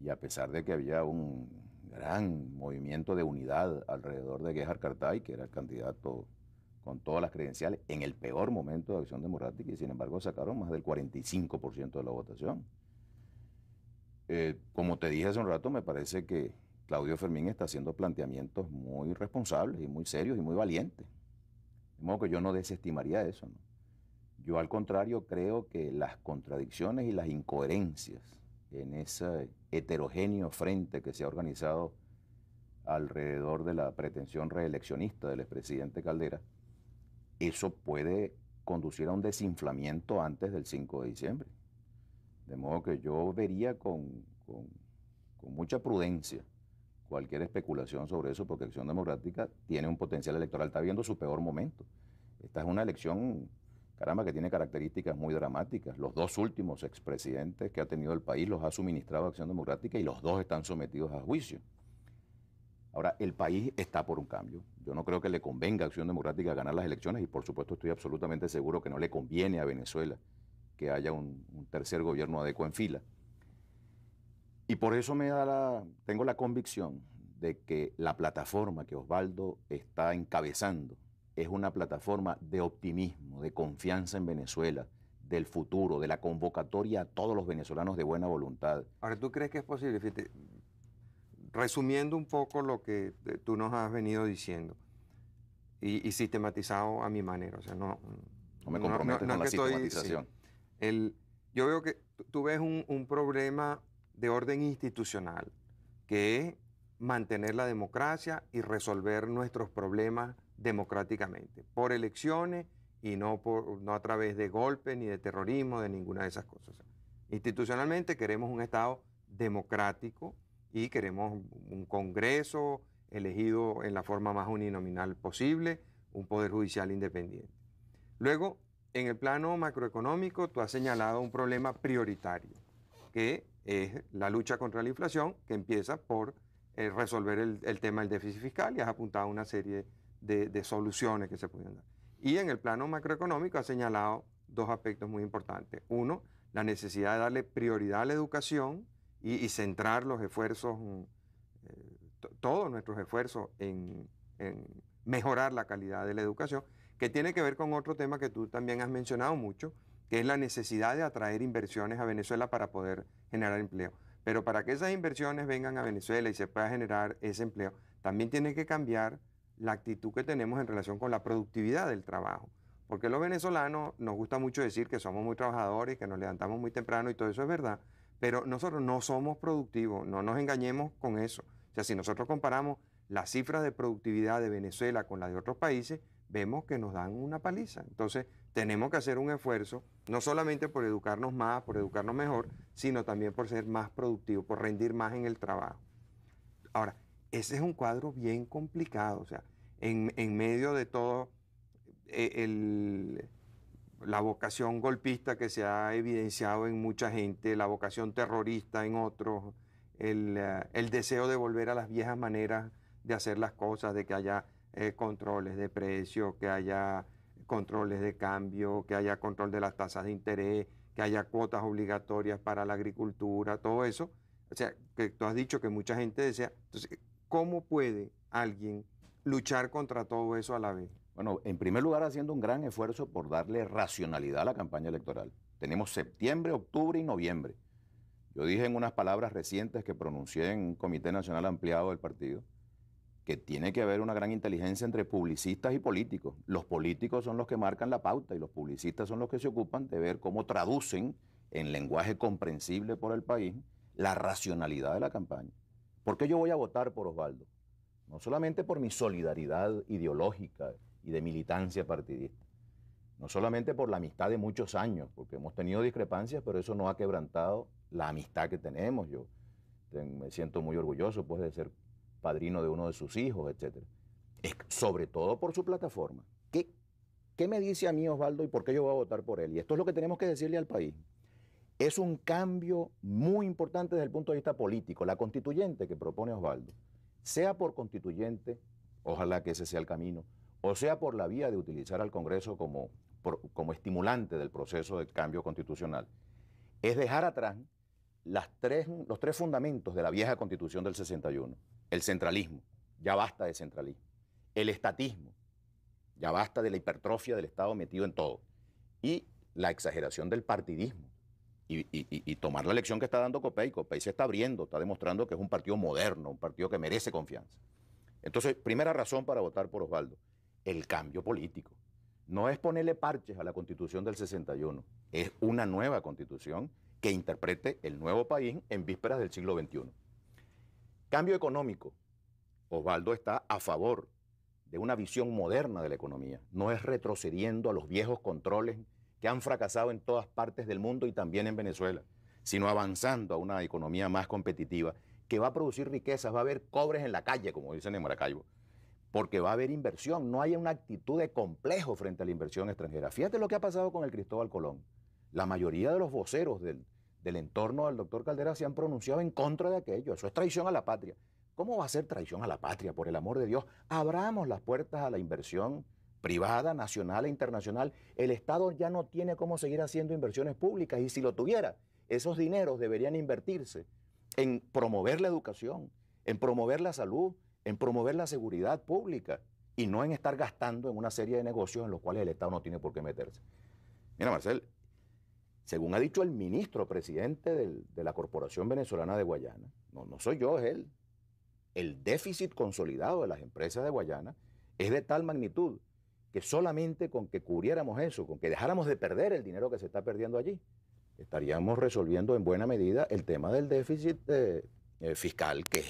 y a pesar de que había un gran movimiento de unidad alrededor de Gerhard Cartay, que era el candidato con todas las credenciales, en el peor momento de Acción Democrática, y sin embargo sacaron más del 45% de la votación. Eh, como te dije hace un rato, me parece que Claudio Fermín está haciendo planteamientos muy responsables y muy serios y muy valientes. De modo que yo no desestimaría eso. ¿no? Yo al contrario creo que las contradicciones y las incoherencias en ese heterogéneo frente que se ha organizado alrededor de la pretensión reeleccionista del expresidente Caldera, eso puede conducir a un desinflamiento antes del 5 de diciembre. De modo que yo vería con, mucha prudencia cualquier especulación sobre eso, porque Acción Democrática tiene un potencial electoral, está viendo su peor momento. Esta es una elección caramba, que tiene características muy dramáticas. Los dos últimos expresidentes que ha tenido el país los ha suministrado Acción Democrática y los dos están sometidos a juicio. Ahora, el país está por un cambio. Yo no creo que le convenga a Acción Democrática ganar las elecciones y por supuesto estoy absolutamente seguro que no le conviene a Venezuela que haya un, tercer gobierno adecuado en fila. Y por eso me da la, tengo la convicción de que la plataforma que Osvaldo está encabezando es una plataforma de optimismo, de confianza en Venezuela, del futuro, de la convocatoria a todos los venezolanos de buena voluntad. Ahora, ¿tú crees que es posible? resumiendo un poco lo que eh, tú nos has venido diciendo y, sistematizado a mi manera, o sea, no... No me comprometes con la sistematización. El, yo veo que tú ves un, un problema de orden institucional, que es mantener la democracia y resolver nuestros problemas democráticamente, por elecciones y no, por, no a través de golpes ni de terrorismo, de ninguna de esas cosas. institucionalmente queremos un Estado democrático y queremos un Congreso elegido en la forma más uninominal posible, un Poder Judicial independiente. Luego, en el plano macroeconómico, tú has señalado un problema prioritario, que es la lucha contra la inflación, que empieza por eh, resolver el, tema del déficit fiscal y has apuntado a una serie de de, soluciones que se pueden dar. Y en el plano macroeconómico ha señalado dos aspectos muy importantes. Uno, la necesidad de darle prioridad a la educación y, centrar los esfuerzos, eh, todos nuestros esfuerzos en, en, mejorar la calidad de la educación, que tiene que ver con otro tema que tú también has mencionado mucho, que es la necesidad de atraer inversiones a Venezuela para poder generar empleo. Pero para que esas inversiones vengan a Venezuela y se pueda generar ese empleo, también tiene que cambiar la actitud que tenemos en relación con la productividad del trabajo. Porque los venezolanos nos gusta mucho decir que somos muy trabajadores, que nos levantamos muy temprano y todo eso es verdad, pero nosotros no somos productivos, no nos engañemos con eso. O sea, si nosotros comparamos las cifras de productividad de Venezuela con las de otros países, vemos que nos dan una paliza. Entonces, tenemos que hacer un esfuerzo, no solamente por educarnos más, por educarnos mejor, sino también por ser más productivos, por rendir más en el trabajo. Ahora, ese es un cuadro bien complicado, o sea, en, medio de todo e, la vocación golpista que se ha evidenciado en mucha gente, la vocación terrorista en otros, el, eh, deseo de volver a las viejas maneras de hacer las cosas, de que haya eh, controles de precios, que haya controles de cambio, que haya control de las tasas de interés, que haya cuotas obligatorias para la agricultura, todo eso. O sea, que tú has dicho que mucha gente desea. ¿Cómo puede alguien luchar contra todo eso a la vez? Bueno, en primer lugar haciendo un gran esfuerzo por darle racionalidad a la campaña electoral. Tenemos septiembre, octubre y noviembre. Yo dije en unas palabras recientes que pronuncié en un Comité Nacional Ampliado del partido que tiene que haber una gran inteligencia entre publicistas y políticos. Los políticos son los que marcan la pauta y los publicistas son los que se ocupan de ver cómo traducen en lenguaje comprensible por el país la racionalidad de la campaña. ¿Por qué yo voy a votar por Osvaldo? No solamente por mi solidaridad ideológica y de militancia partidista, no solamente por la amistad de muchos años, porque hemos tenido discrepancias, pero eso no ha quebrantado la amistad que tenemos. Yo me siento muy orgulloso pues, de ser padrino de uno de sus hijos, etc. Es sobre todo por su plataforma. ¿Qué, ¿Qué me dice a mí Osvaldo y por qué yo voy a votar por él? Y esto es lo que tenemos que decirle al país es un cambio muy importante desde el punto de vista político. La constituyente que propone Osvaldo, sea por constituyente, ojalá que ese sea el camino, o sea por la vía de utilizar al Congreso como, como estimulante del proceso de cambio constitucional, es dejar atrás las tres, los tres fundamentos de la vieja constitución del 61. El centralismo, ya basta de centralismo. El estatismo, ya basta de la hipertrofia del Estado metido en todo. Y la exageración del partidismo y, tomar la elección que está dando Copey. Copey se está abriendo, está demostrando que es un partido moderno, un partido que merece confianza. Entonces, primera razón para votar por Osvaldo, el cambio político. No es ponerle parches a la constitución del 61, es una nueva constitución que interprete el nuevo país en vísperas del siglo XXI. Cambio económico. Osvaldo está a favor de una visión moderna de la economía. No es retrocediendo a los viejos controles que han fracasado en todas partes del mundo y también en Venezuela, sino avanzando a una economía más competitiva que va a producir riquezas, va a haber cobres en la calle, como dicen en Maracaibo, porque va a haber inversión, no hay una actitud de complejo frente a la inversión extranjera. Fíjate lo que ha pasado con el Cristóbal Colón. La mayoría de los voceros del, del entorno del doctor Caldera se han pronunciado en contra de aquello. Eso es traición a la patria. ¿Cómo va a ser traición a la patria? Por el amor de Dios, abramos las puertas a la inversión privada, nacional e internacional, el Estado ya no tiene cómo seguir haciendo inversiones públicas y si lo tuviera, esos dineros deberían invertirse en promover la educación, en promover la salud, en promover la seguridad pública y no en estar gastando en una serie de negocios en los cuales el Estado no tiene por qué meterse. Mira, Marcel, según ha dicho el ministro presidente de la Corporación Venezolana de Guayana, no, no soy yo, es él, el déficit consolidado de las empresas de Guayana es de tal magnitud que solamente con que cubriéramos eso, con que dejáramos de perder el dinero que se está perdiendo allí, estaríamos resolviendo en buena medida el tema del déficit eh, eh, fiscal, que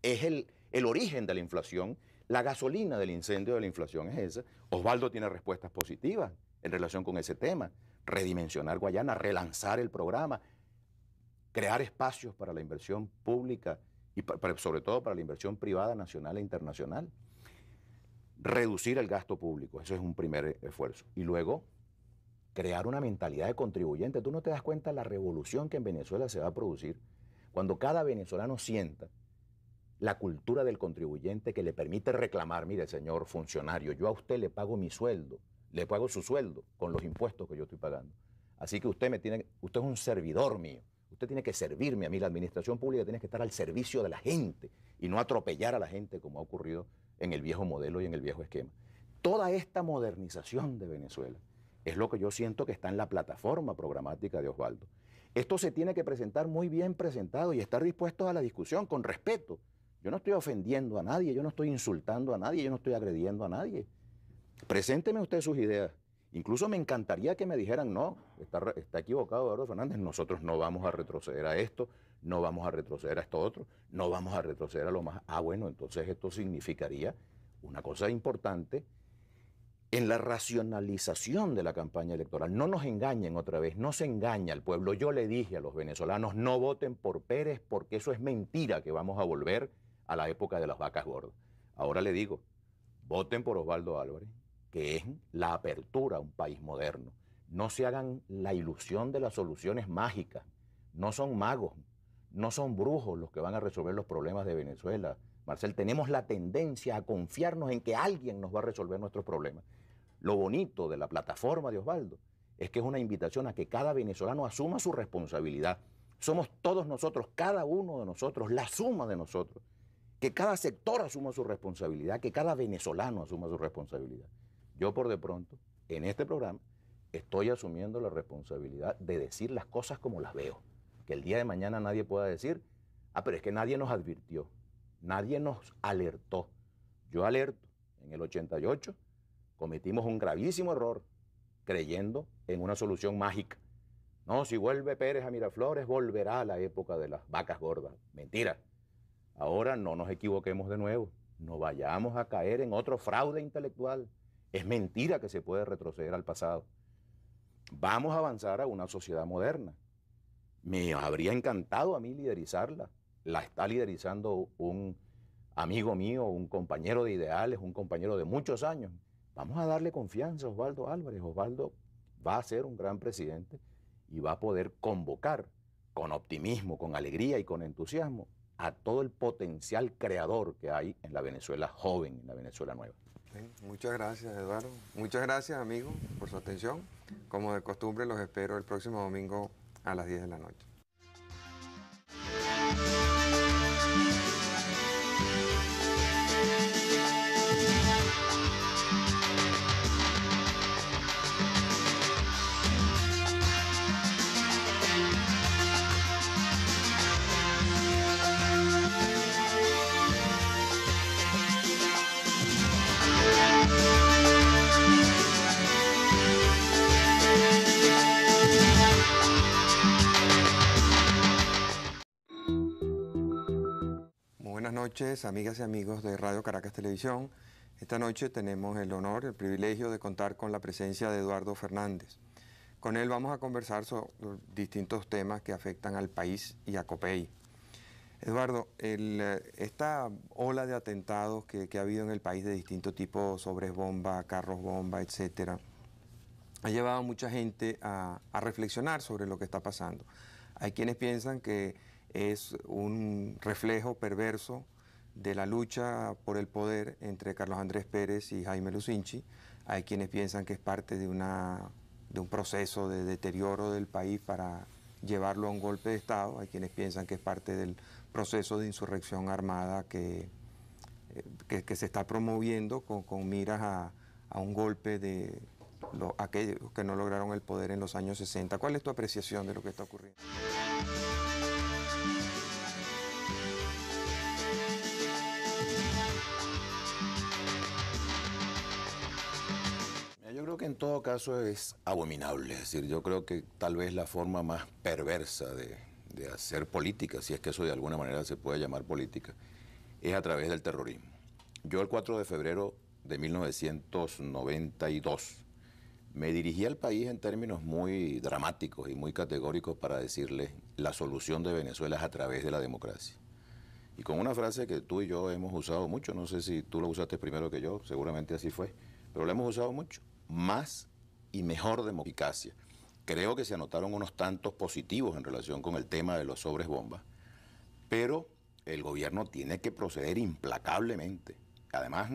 es, el, origen de la inflación, la gasolina del incendio de la inflación es esa. Osvaldo tiene respuestas positivas en relación con ese tema, redimensionar Guayana, relanzar el programa, crear espacios para la inversión pública y sobre todo para la inversión privada nacional e internacional reducir el gasto público. Eso es un primer eh, esfuerzo. Y luego, crear una mentalidad de contribuyente. Tú no te das cuenta de la revolución que en Venezuela se va a producir cuando cada venezolano sienta la cultura del contribuyente que le permite reclamar, mire señor funcionario, yo a usted le pago mi sueldo, le pago su sueldo con los impuestos que yo estoy pagando. Así que usted me tiene, usted es un servidor mío. Usted tiene que servirme a mí. La administración pública tiene que estar al servicio de la gente y no atropellar a la gente como ha ocurrido en el viejo modelo y en el viejo esquema. Toda esta modernización de Venezuela es lo que yo siento que está en la plataforma programática de Osvaldo. Esto se tiene que presentar muy bien presentado y estar dispuesto a la discusión con respeto. Yo no estoy ofendiendo a nadie, yo no estoy insultando a nadie, yo no estoy agrediendo a nadie. Presénteme usted sus ideas. Incluso me encantaría que me dijeran, no, está, está equivocado Eduardo Fernández, nosotros no vamos a retroceder a esto, no vamos a retroceder a esto otro, no vamos a retroceder a lo más. Ah, bueno, entonces esto significaría una cosa importante en la racionalización de la campaña electoral. No nos engañen otra vez, no se engaña al pueblo. Yo le dije a los venezolanos, no voten por Pérez porque eso es mentira que vamos a volver a la época de las vacas gordas. Ahora le digo, voten por Osvaldo Álvarez, que es la apertura a un país moderno. No se hagan la ilusión de las soluciones mágicas. No son magos, no son brujos los que van a resolver los problemas de Venezuela. Marcel, tenemos la tendencia a confiarnos en que alguien nos va a resolver nuestros problemas. Lo bonito de la plataforma de Osvaldo es que es una invitación a que cada venezolano asuma su responsabilidad. Somos todos nosotros, cada uno de nosotros, la suma de nosotros. Que cada sector asuma su responsabilidad, que cada venezolano asuma su responsabilidad. Yo por de pronto, en este programa, estoy asumiendo la responsabilidad de decir las cosas como las veo que el día de mañana nadie pueda decir, ah, pero es que nadie nos advirtió, nadie nos alertó. Yo alerto, en el 88 cometimos un gravísimo error creyendo en una solución mágica. No, si vuelve Pérez a Miraflores, volverá a la época de las vacas gordas. Mentira. Ahora no nos equivoquemos de nuevo. No vayamos a caer en otro fraude intelectual. Es mentira que se puede retroceder al pasado. Vamos a avanzar a una sociedad moderna. Me habría encantado a mí liderizarla. La está liderizando un amigo mío, un compañero de ideales, un compañero de muchos años. Vamos a darle confianza a Osvaldo Álvarez. Osvaldo va a ser un gran presidente y va a poder convocar con optimismo, con alegría y con entusiasmo a todo el potencial creador que hay en la Venezuela joven, en la Venezuela nueva. muchas gracias, Eduardo. Muchas gracias, amigo, por su atención. Como de costumbre, los espero el próximo domingo a las 10 de la noche. noches, amigas y amigos de Radio Caracas Televisión. Esta noche tenemos el honor, el privilegio de contar con la presencia de Eduardo Fernández. Con él vamos a conversar sobre distintos temas que afectan al país y a COPEI. Eduardo, eh, esta ola de atentados que, ha habido en el país de distinto tipo, sobres bomba, carros bomba, etcétera, ha llevado a mucha gente a, a reflexionar sobre lo que está pasando. Hay quienes piensan que es un reflejo perverso de la lucha por el poder entre Carlos Andrés Pérez y Jaime Lucinchi. Hay quienes piensan que es parte de, una, de un proceso de deterioro del país para llevarlo a un golpe de Estado. Hay quienes piensan que es parte del proceso de insurrección armada que, eh, que, se está promoviendo con, miras a, un golpe de aquellos que no lograron el poder en los años 60. ¿Cuál es tu apreciación de lo que está ocurriendo? creo que en todo caso es abominable. Es decir, yo creo que tal vez la forma más perversa de, de hacer política, si es que eso de alguna manera se puede llamar política, es a través del terrorismo. Yo el 4 de febrero de 1992 me dirigí al país en términos muy dramáticos y muy categóricos para decirle la solución de Venezuela es a través de la democracia. Y con una frase que tú y yo hemos usado mucho, no sé si tú lo usaste primero que yo, seguramente así fue, pero la hemos usado mucho más y mejor democracia. Creo que se anotaron unos tantos positivos en relación con el tema de los sobres bombas, pero el gobierno tiene que proceder implacablemente, además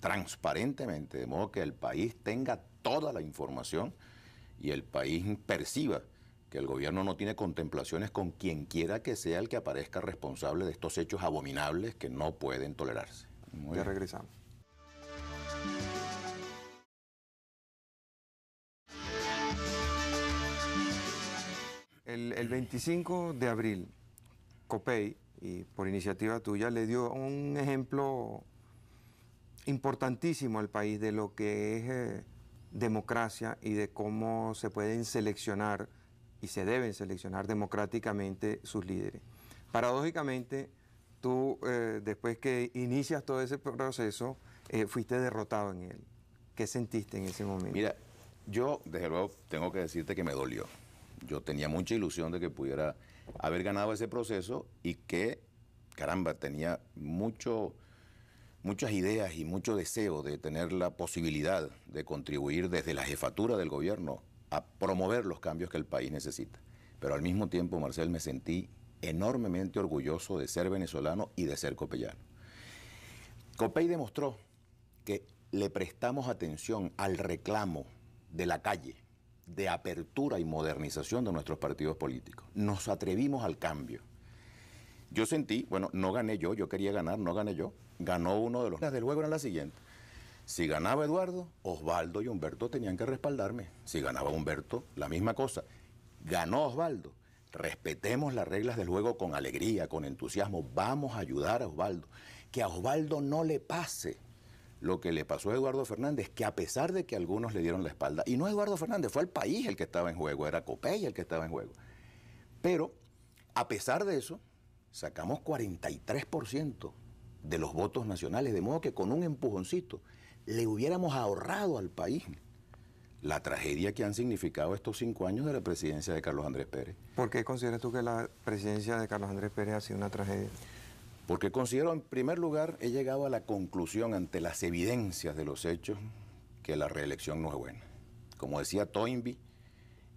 transparentemente, de modo que el país tenga toda la información y el país perciba que el gobierno no tiene contemplaciones con quien quiera que sea el que aparezca responsable de estos hechos abominables que no pueden tolerarse. ya regresamos. el 25 de abril, COPEI, y por iniciativa tuya, le dio un ejemplo importantísimo al país de lo que es eh, democracia y de cómo se pueden seleccionar y se deben seleccionar democráticamente sus líderes. Paradójicamente, tú eh, después que inicias todo ese proceso, eh, fuiste derrotado en él. ¿Qué sentiste en ese momento? Mira, yo desde luego tengo que decirte que me dolió yo tenía mucha ilusión de que pudiera haber ganado ese proceso y que, caramba, tenía muchas ideas y mucho deseo de tener la posibilidad de contribuir desde la jefatura del gobierno a promover los cambios que el país necesita. Pero al mismo tiempo, Marcel, me sentí enormemente orgulloso de ser venezolano y de ser copellano. Copey demostró que le prestamos atención al reclamo de la calle de apertura y modernización de nuestros partidos políticos. Nos atrevimos al cambio. Yo sentí, bueno, no gané yo, yo quería ganar, no gané yo. Ganó uno de los... del luego eran la siguiente. Si ganaba Eduardo, Osvaldo y Humberto tenían que respaldarme. Si ganaba Humberto, la misma cosa. Ganó Osvaldo. Respetemos las reglas del juego con alegría, con entusiasmo. Vamos a ayudar a Osvaldo. Que a Osvaldo no le pase lo que le pasó a Eduardo Fernández, que a pesar de que algunos le dieron la espalda, y no Eduardo Fernández, fue el país el que estaba en juego, era Copey el que estaba en juego. Pero, a pesar de eso, sacamos 43% de los votos nacionales, de modo que con un empujoncito le hubiéramos ahorrado al país la tragedia que han significado estos cinco años de la presidencia de Carlos Andrés Pérez. ¿Por qué consideras tú que la presidencia de Carlos Andrés Pérez ha sido una tragedia? Porque considero, en primer lugar, he llegado a la conclusión ante las evidencias de los hechos que la reelección no es buena. Como decía Toynbee,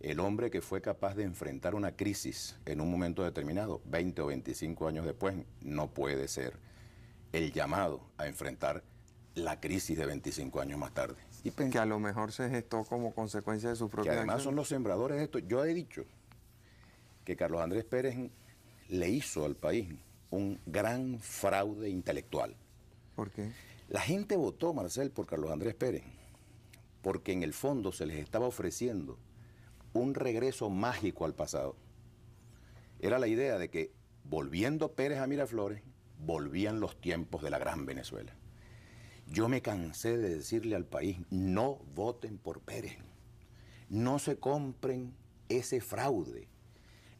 el hombre que fue capaz de enfrentar una crisis en un momento determinado, 20 o 25 años después, no puede ser el llamado a enfrentar la crisis de 25 años más tarde. Y pues, que a lo mejor se gestó como consecuencia de su propia que además son los sembradores de esto. Yo he dicho que Carlos Andrés Pérez le hizo al país un gran fraude intelectual. ¿Por qué? La gente votó, Marcel, por Carlos Andrés Pérez, porque en el fondo se les estaba ofreciendo un regreso mágico al pasado. Era la idea de que volviendo Pérez a Miraflores, volvían los tiempos de la gran Venezuela. Yo me cansé de decirle al país, no voten por Pérez, no se compren ese fraude,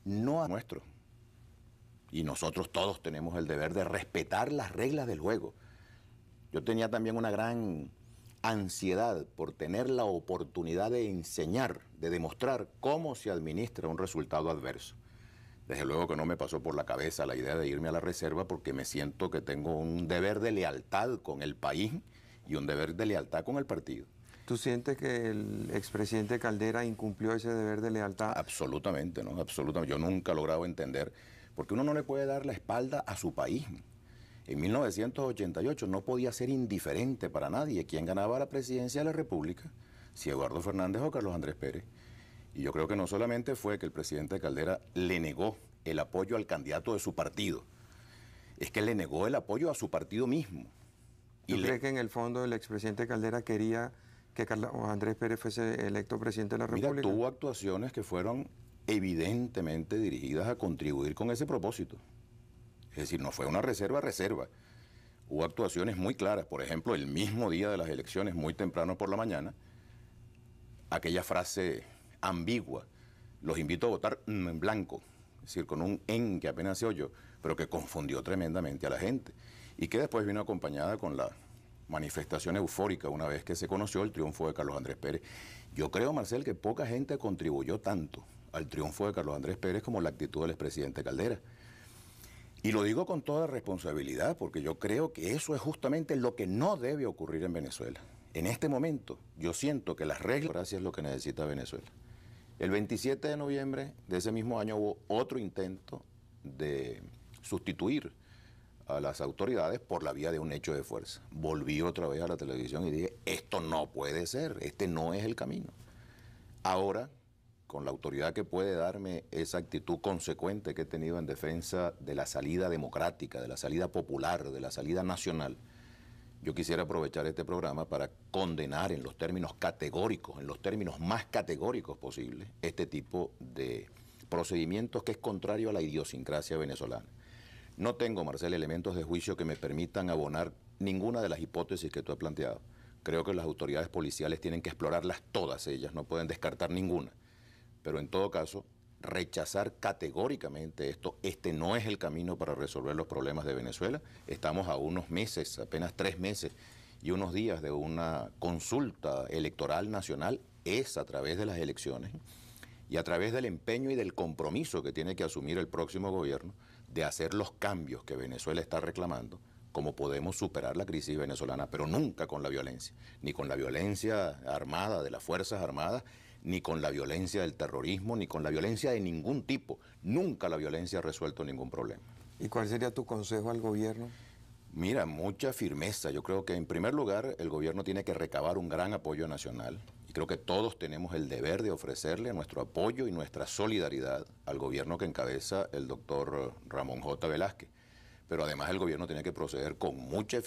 no a nuestro y nosotros todos tenemos el deber de respetar las reglas del juego. Yo tenía también una gran ansiedad por tener la oportunidad de enseñar, de demostrar cómo se administra un resultado adverso. Desde luego que no me pasó por la cabeza la idea de irme a la reserva porque me siento que tengo un deber de lealtad con el país y un deber de lealtad con el partido. ¿Tú sientes que el expresidente Caldera incumplió ese deber de lealtad? Absolutamente, ¿no? Absolutamente. Yo nunca he logrado entender porque uno no le puede dar la espalda a su país. En 1988 no podía ser indiferente para nadie quién ganaba la presidencia de la República, si Eduardo Fernández o Carlos Andrés Pérez. Y yo creo que no solamente fue que el presidente Caldera le negó el apoyo al candidato de su partido, es que le negó el apoyo a su partido mismo. y crees que en el fondo el expresidente Caldera quería que Carlos Andrés Pérez fuese electo presidente de la República? Mira, tuvo actuaciones que fueron evidentemente dirigidas a contribuir con ese propósito. Es decir, no fue una reserva, reserva. Hubo actuaciones muy claras, por ejemplo, el mismo día de las elecciones, muy temprano por la mañana, aquella frase ambigua, los invito a votar en blanco, es decir, con un en que apenas se oyó, pero que confundió tremendamente a la gente, y que después vino acompañada con la manifestación eufórica una vez que se conoció el triunfo de Carlos Andrés Pérez. Yo creo, Marcel, que poca gente contribuyó tanto al triunfo de Carlos Andrés Pérez como la actitud del expresidente Caldera. Y lo digo con toda responsabilidad porque yo creo que eso es justamente lo que no debe ocurrir en Venezuela. En este momento yo siento que las reglas es lo que necesita Venezuela. El 27 de noviembre de ese mismo año hubo otro intento de sustituir a las autoridades por la vía de un hecho de fuerza. Volví otra vez a la televisión y dije, esto no puede ser, este no es el camino. Ahora con la autoridad que puede darme esa actitud consecuente que he tenido en defensa de la salida democrática, de la salida popular, de la salida nacional, yo quisiera aprovechar este programa para condenar en los términos categóricos, en los términos más categóricos posibles, este tipo de procedimientos que es contrario a la idiosincrasia venezolana. No tengo, Marcel, elementos de juicio que me permitan abonar ninguna de las hipótesis que tú has planteado. Creo que las autoridades policiales tienen que explorarlas todas ellas, no pueden descartar ninguna. Pero en todo caso, rechazar categóricamente esto, este no es el camino para resolver los problemas de Venezuela. Estamos a unos meses, apenas tres meses y unos días de una consulta electoral nacional, es a través de las elecciones y a través del empeño y del compromiso que tiene que asumir el próximo gobierno de hacer los cambios que Venezuela está reclamando, como podemos superar la crisis venezolana, pero nunca con la violencia, ni con la violencia armada de las Fuerzas Armadas, ni con la violencia del terrorismo, ni con la violencia de ningún tipo. Nunca la violencia ha resuelto ningún problema. ¿Y cuál sería tu consejo al gobierno? Mira, mucha firmeza. Yo creo que en primer lugar el gobierno tiene que recabar un gran apoyo nacional. Y creo que todos tenemos el deber de ofrecerle nuestro apoyo y nuestra solidaridad al gobierno que encabeza el doctor Ramón J. Velázquez. Pero además el gobierno tiene que proceder con mucha